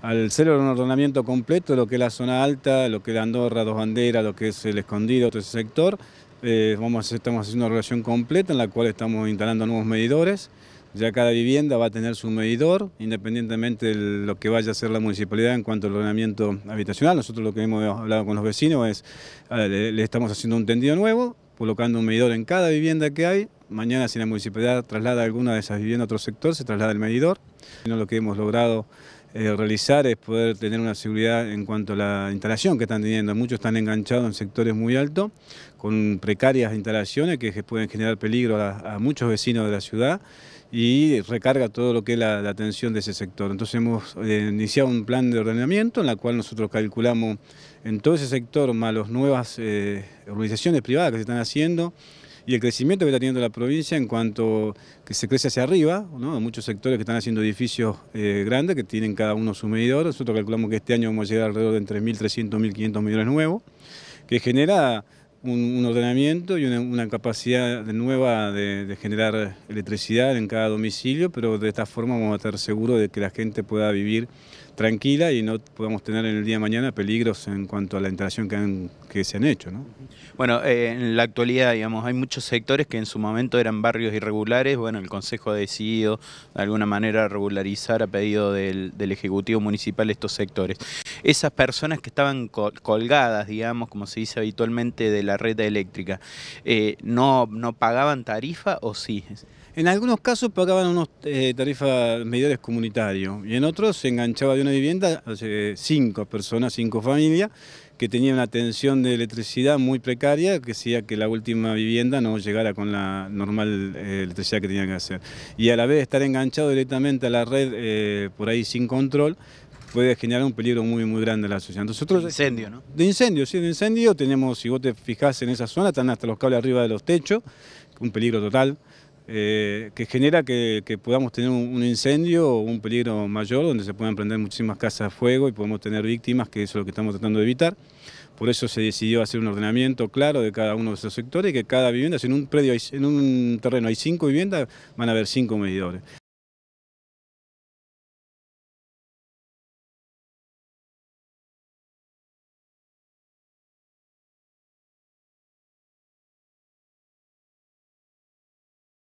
Al ser un ordenamiento completo, lo que es la zona alta, lo que es Andorra, Dos Banderas, lo que es el Escondido, todo ese sector, eh, vamos, estamos haciendo una relación completa en la cual estamos instalando nuevos medidores. Ya cada vivienda va a tener su medidor, independientemente de lo que vaya a hacer la municipalidad en cuanto al ordenamiento habitacional. Nosotros lo que hemos hablado con los vecinos es, le, estamos haciendo un tendido nuevo, colocando un medidor en cada vivienda que hay. Mañana si la municipalidad traslada alguna de esas viviendas a otro sector, se traslada el medidor. No lo que hemos logrado eh, realizar es poder tener una seguridad en cuanto a la instalación que están teniendo. Muchos están enganchados en sectores muy altos, con precarias instalaciones que pueden generar peligro a, muchos vecinos de la ciudad y recarga todo lo que es la, atención de ese sector. Entonces hemos eh, iniciado un plan de ordenamiento en la cual nosotros calculamos en todo ese sector, más las nuevas eh, organizaciones privadas que se están haciendo, y el crecimiento que está teniendo la provincia en cuanto que se crece hacia arriba, ¿no? muchos sectores que están haciendo edificios eh, grandes, que tienen cada uno su medidor, nosotros calculamos que este año vamos a llegar alrededor de entre 1.300 y 1.500 medidores nuevos, que genera un, ordenamiento y una, capacidad nueva de, generar electricidad en cada domicilio, pero de esta forma vamos a estar seguros de que la gente pueda vivir tranquila y no podamos tener en el día de mañana peligros en cuanto a la instalación que, que se han hecho. Bueno, eh, en la actualidad, digamos, hay muchos sectores que en su momento eran barrios irregulares. Bueno, el Consejo ha decidido de alguna manera regularizar a pedido del Ejecutivo Municipal estos sectores esas personas que estaban colgadas, digamos, como se dice habitualmente, de la red eléctrica, eh, ¿no, ¿no pagaban tarifa o sí? En algunos casos pagaban unos eh, tarifas mediores comunitarios y en otros se enganchaba de una vivienda cinco personas, cinco familias que tenían una tensión de electricidad muy precaria que hacía que la última vivienda no llegara con la normal eh, electricidad que tenían que hacer. Y a la vez estar enganchado directamente a la red por ahí sin control puede generar un peligro muy, muy grande a la sociedad. Nosotros, de eh, incendio, ¿no? De incendio, sí, de incendio. Tenemos, si vos te fijás en esa zona, están hasta los cables arriba de los techos, un peligro total. Eh, que genera que, podamos tener un, incendio o un peligro mayor donde se puedan prender muchísimas casas a fuego y podemos tener víctimas, que eso es lo que estamos tratando de evitar. Por eso se decidió hacer un ordenamiento claro de cada uno de esos sectores que cada vivienda, si en un predio, en un terreno hay cinco viviendas, van a haber cinco medidores.